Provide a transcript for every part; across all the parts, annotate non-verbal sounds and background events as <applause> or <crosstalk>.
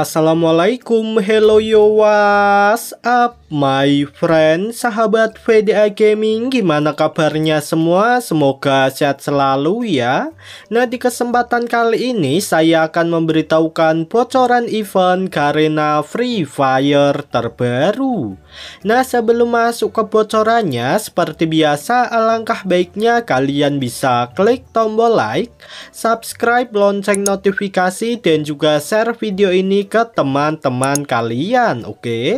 Assalamualaikum, hello yo what's up My friend, sahabat VDA Gaming, gimana kabarnya semua? Semoga sehat selalu ya. Nah, di kesempatan kali ini saya akan memberitahukan bocoran event Garena Free Fire terbaru. Nah, sebelum masuk ke bocorannya, seperti biasa alangkah baiknya kalian bisa klik tombol like, subscribe, lonceng notifikasi, dan juga share video ini ke teman-teman kalian, oke? Okay?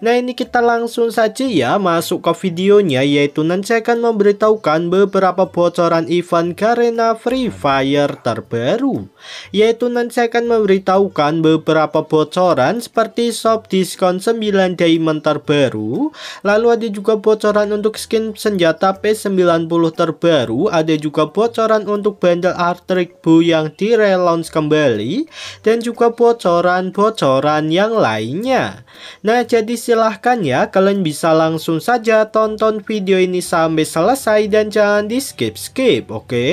Nah, ini kita kita langsung saja ya masuk ke videonya yaitu nanti saya akan memberitahukan beberapa bocoran event Garena Free Fire terbaru yaitu nanti saya akan memberitahukan beberapa bocoran seperti shop diskon 9 diamond terbaru lalu ada juga bocoran untuk skin senjata P90 terbaru ada juga bocoran untuk bundle Artrik Bu yang di kembali dan juga bocoran-bocoran yang lainnya nah jadi silahkan ya, kalian bisa langsung saja tonton video ini sampai selesai dan jangan di skip-skip, oke? Okay?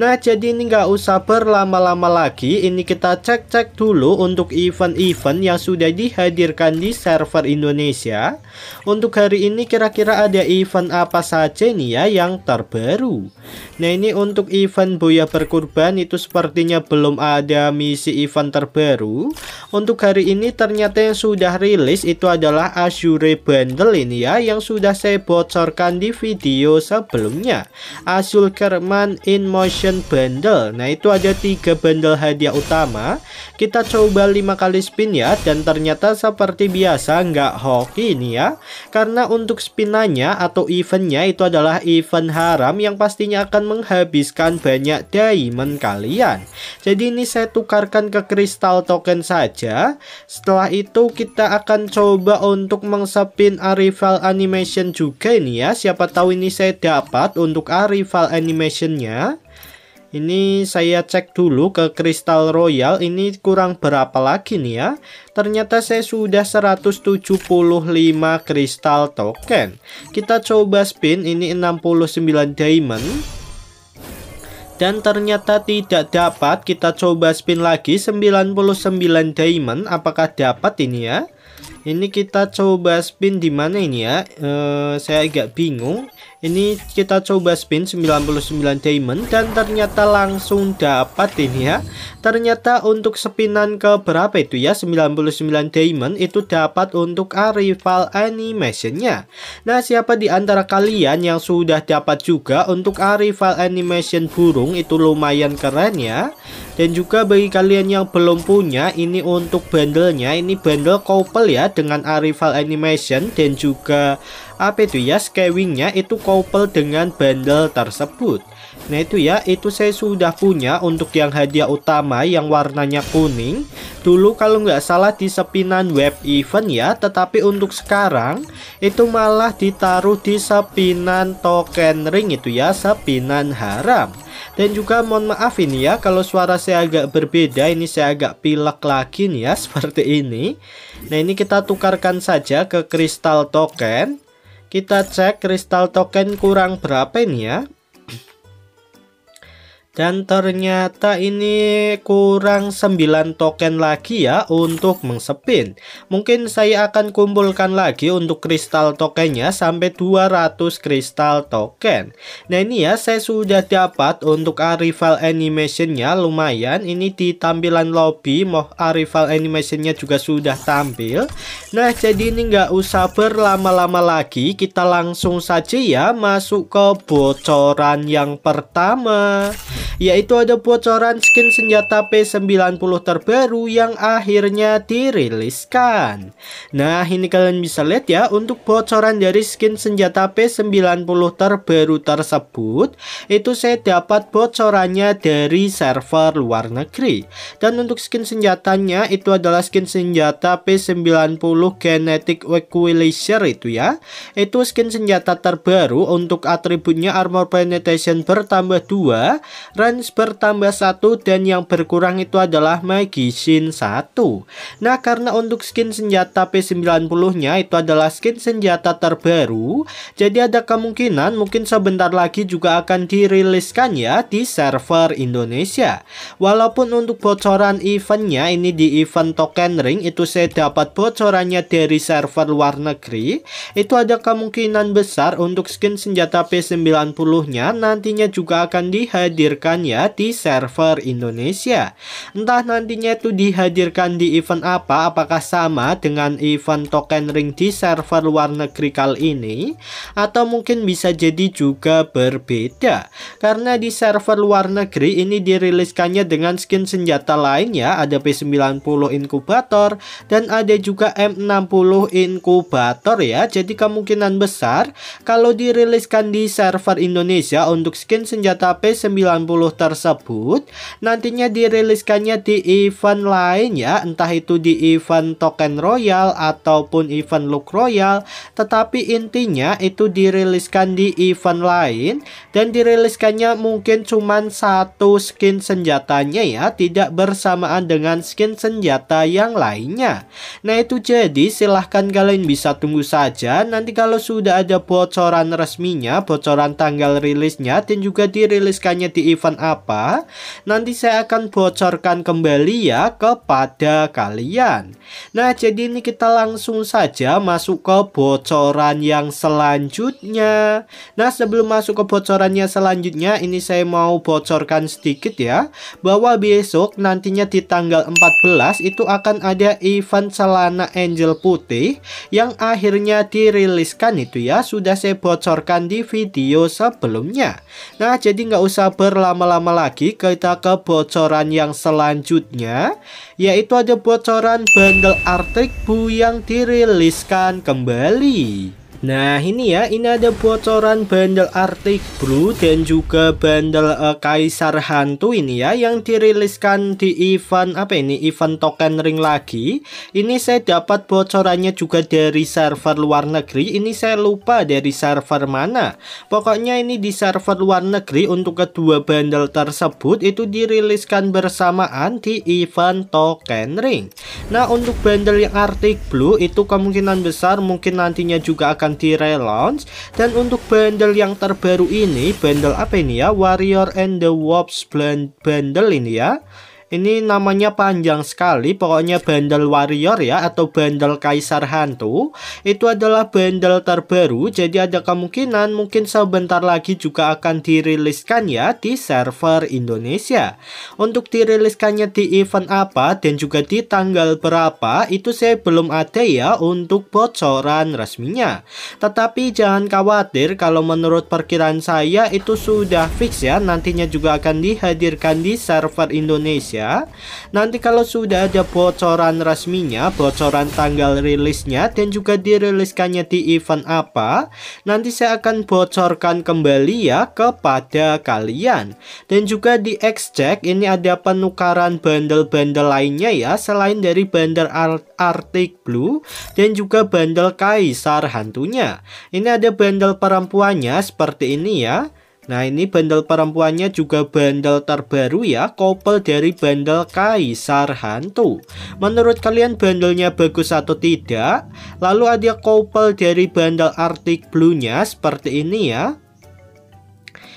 Nah, jadi ini nggak usah berlama-lama lagi, ini kita cek-cek dulu untuk event-event yang sudah dihadirkan di server Indonesia. Untuk hari ini kira-kira ada event apa saja nih ya yang terbaru? Nah, ini untuk event Boya Berkurban itu sepertinya belum ada misi event terbaru. Untuk hari ini ternyata yang sudah rilis itu adalah Azure Android Bundle ini ya yang sudah saya bocorkan di video sebelumnya Asul Kerman In Motion Bundle Nah itu ada tiga bundle hadiah utama Kita coba lima kali spin ya dan ternyata seperti biasa nggak hoki ini ya Karena untuk spinannya atau eventnya itu adalah event haram yang pastinya akan menghabiskan banyak diamond kalian Jadi ini saya tukarkan ke kristal token saja Setelah itu kita akan coba untuk meng resepin Arrival Animation juga ini ya. Siapa tahu ini saya dapat untuk Arrival Animationnya. Ini saya cek dulu ke Crystal Royal ini kurang berapa lagi nih ya. Ternyata saya sudah 175 kristal token. Kita coba spin ini 69 diamond. Dan ternyata tidak dapat, kita coba spin lagi 99 diamond apakah dapat ini ya? ini kita coba spin di mana ini ya e, saya agak bingung ini kita coba spin 99 diamond dan ternyata langsung dapat ini ya ternyata untuk spinan ke berapa itu ya 99 diamond itu dapat untuk arrival animationnya nah siapa di antara kalian yang sudah dapat juga untuk arrival animation burung itu lumayan keren ya dan juga bagi kalian yang belum punya ini untuk bandelnya ini bandel couple ya dengan Arrival Animation dan juga apa itu ya skewingnya itu couple dengan bandel tersebut Nah itu ya, itu saya sudah punya untuk yang hadiah utama yang warnanya kuning. Dulu kalau nggak salah di sepinan web event ya, tetapi untuk sekarang itu malah ditaruh di sepinan token ring itu ya, sepinan haram. Dan juga mohon maaf ini ya kalau suara saya agak berbeda ini saya agak pilek lagi nih ya <laughs> seperti ini. Nah ini kita tukarkan saja ke kristal token. Kita cek kristal token kurang berapa ini ya. Dan ternyata ini kurang 9 token lagi ya untuk mengspin. Mungkin saya akan kumpulkan lagi untuk kristal tokennya sampai 200 kristal token. Nah ini ya saya sudah dapat untuk arrival animationnya lumayan. Ini di tampilan lobby moh arrival animationnya juga sudah tampil. Nah jadi ini nggak usah berlama-lama lagi. Kita langsung saja ya masuk ke bocoran yang pertama yaitu ada bocoran skin senjata P90 terbaru yang akhirnya diriliskan. Nah, ini kalian bisa lihat ya untuk bocoran dari skin senjata P90 terbaru tersebut itu saya dapat bocorannya dari server luar negeri. Dan untuk skin senjatanya itu adalah skin senjata P90 Genetic Equalizer itu ya. Itu skin senjata terbaru untuk atributnya armor penetration bertambah 2, Orange bertambah satu dan yang berkurang itu adalah Magician 1 Nah karena untuk skin senjata P90 nya itu adalah skin senjata terbaru Jadi ada kemungkinan mungkin sebentar lagi juga akan diriliskan ya di server Indonesia Walaupun untuk bocoran eventnya ini di event token ring itu saya dapat bocorannya dari server luar negeri Itu ada kemungkinan besar untuk skin senjata P90 nya nantinya juga akan dihadirkan Ya di server Indonesia. Entah nantinya itu dihadirkan di event apa, apakah sama dengan event token ring di server luar negeri kali ini, atau mungkin bisa jadi juga berbeda. Karena di server luar negeri ini diriliskannya dengan skin senjata lainnya, ada P90 inkubator, dan ada juga M60 inkubator ya, jadi kemungkinan besar kalau diriliskan di server Indonesia untuk skin senjata P90 tersebut nantinya diriliskannya di event lain ya, entah itu di event token royal ataupun event look royal, tetapi intinya itu diriliskan di event lain dan diriliskannya mungkin cuman satu skin senjatanya ya, tidak bersamaan dengan skin senjata yang lainnya. Nah itu jadi silahkan kalian bisa tunggu saja, nanti kalau sudah ada bocoran resminya, bocoran tanggal rilisnya dan juga diriliskannya di event apa, nanti saya akan bocorkan kembali ya kepada kalian. Nah, jadi ini kita langsung saja masuk ke bocoran yang selanjutnya. Nah, sebelum masuk ke bocorannya selanjutnya, ini saya mau bocorkan sedikit ya, bahwa besok nantinya di tanggal 14 itu akan ada event celana Angel Putih yang akhirnya diriliskan itu ya, sudah saya bocorkan di video sebelumnya. Nah, jadi nggak usah berlama lama lagi kita ke bocoran yang selanjutnya Yaitu ada bocoran bundle artik Bu yang diriliskan kembali Nah ini ya, ini ada bocoran bundle Arctic Blue dan juga bundle uh, Kaisar Hantu ini ya Yang diriliskan di event, apa ini, event token ring lagi Ini saya dapat bocorannya juga dari server luar negeri Ini saya lupa dari server mana Pokoknya ini di server luar negeri untuk kedua bundle tersebut Itu diriliskan bersamaan di event token ring Nah untuk bundle yang Arctic Blue itu kemungkinan besar mungkin nantinya juga akan akan di relaunch dan untuk bundle yang terbaru ini bundle apa ini ya Warrior and the Wops bundle ini ya ini namanya panjang sekali, pokoknya bandel warrior ya atau bandel kaisar hantu. Itu adalah bandel terbaru, jadi ada kemungkinan mungkin sebentar lagi juga akan diriliskan ya di server Indonesia. Untuk diriliskannya di event apa dan juga di tanggal berapa, itu saya belum ada ya untuk bocoran resminya. Tetapi jangan khawatir kalau menurut perkiraan saya itu sudah fix ya, nantinya juga akan dihadirkan di server Indonesia saja. Nanti kalau sudah ada bocoran resminya, bocoran tanggal rilisnya dan juga diriliskannya di event apa, nanti saya akan bocorkan kembali ya kepada kalian. Dan juga di Excheck ini ada penukaran bandel bandel lainnya ya selain dari bundle Art Arctic Blue dan juga bandel Kaisar hantunya. Ini ada bandel perempuannya seperti ini ya. Nah ini bandel perempuannya juga bandel terbaru ya koppel dari bandel Kaisar Hantu Menurut kalian bandelnya bagus atau tidak? Lalu ada koppel dari bandel Arctic Blue nya seperti ini ya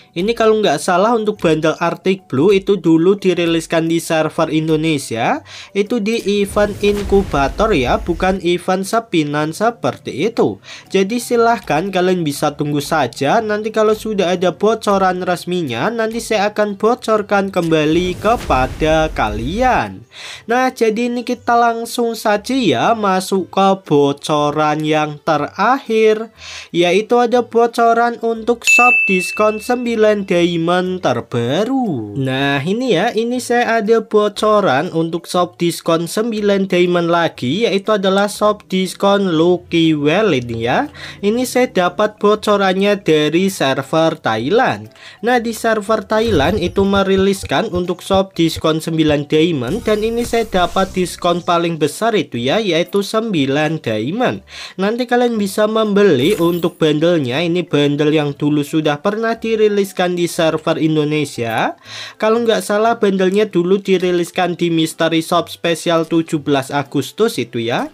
ini kalau nggak salah untuk bundle Arctic Blue itu dulu diriliskan di server Indonesia Itu di event inkubator ya bukan event sepinan seperti itu Jadi silahkan kalian bisa tunggu saja Nanti kalau sudah ada bocoran resminya nanti saya akan bocorkan kembali kepada kalian Nah jadi ini kita langsung saja ya masuk ke bocoran yang terakhir Yaitu ada bocoran untuk shop diskon 9 tampilan diamond terbaru. Nah, ini ya, ini saya ada bocoran untuk shop diskon 9 diamond lagi, yaitu adalah shop diskon Lucky Well ini ya. Ini saya dapat bocorannya dari server Thailand. Nah, di server Thailand itu meriliskan untuk shop diskon 9 diamond dan ini saya dapat diskon paling besar itu ya, yaitu 9 diamond. Nanti kalian bisa membeli untuk bandelnya, ini bandel yang dulu sudah pernah dirilis diriliskan di server Indonesia. Kalau nggak salah bandelnya dulu diriliskan di Mystery Shop Special 17 Agustus itu ya.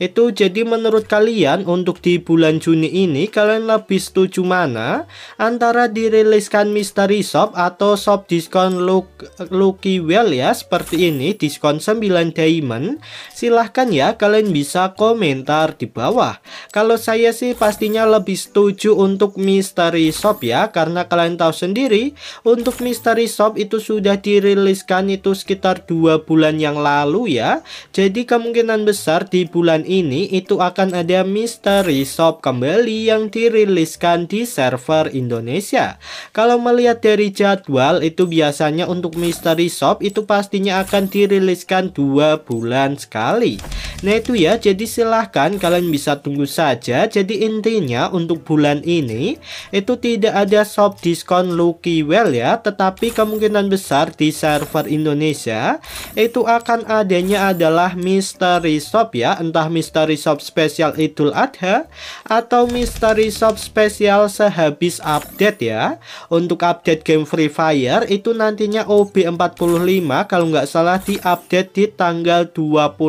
Itu jadi menurut kalian untuk di bulan Juni ini kalian lebih setuju mana? Antara diriliskan mystery shop atau shop diskon look, Lucky Well ya seperti ini diskon 9 diamond. Silahkan ya kalian bisa komentar di bawah. Kalau saya sih pastinya lebih setuju untuk mystery shop ya karena kalian tahu sendiri untuk mystery shop itu sudah diriliskan itu sekitar dua bulan yang lalu ya. Jadi kemungkinan besar di bulan ini itu akan ada misteri Shop kembali yang diriliskan di server Indonesia. Kalau melihat dari jadwal itu biasanya untuk misteri Shop itu pastinya akan diriliskan dua bulan sekali. Nah itu ya, jadi silahkan kalian bisa tunggu saja. Jadi intinya untuk bulan ini itu tidak ada shop diskon Lucky Well ya, tetapi kemungkinan besar di server Indonesia itu akan adanya adalah misteri shop ya, entah Mystery shop Special Idul Adha atau Mystery shop Special sehabis update ya. Untuk update game Free Fire itu nantinya OB45 kalau nggak salah di update di tanggal 25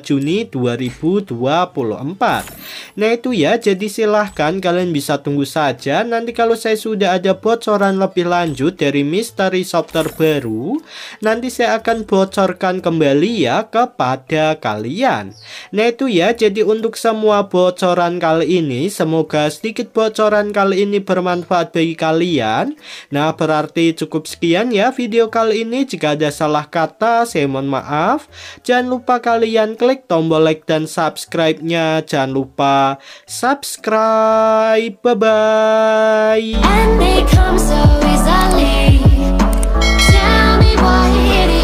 Juni 2024. Nah itu ya, jadi silahkan kalian bisa tunggu saja nanti kalau saya sudah ada bocoran lebih lanjut dari Mystery shop terbaru, nanti saya akan bocorkan kembali ya kepada kalian. Nah itu itu ya jadi untuk semua bocoran kali ini Semoga sedikit bocoran kali ini bermanfaat bagi kalian Nah berarti cukup sekian ya video kali ini Jika ada salah kata saya mohon maaf Jangan lupa kalian klik tombol like dan subscribe-nya Jangan lupa subscribe Bye bye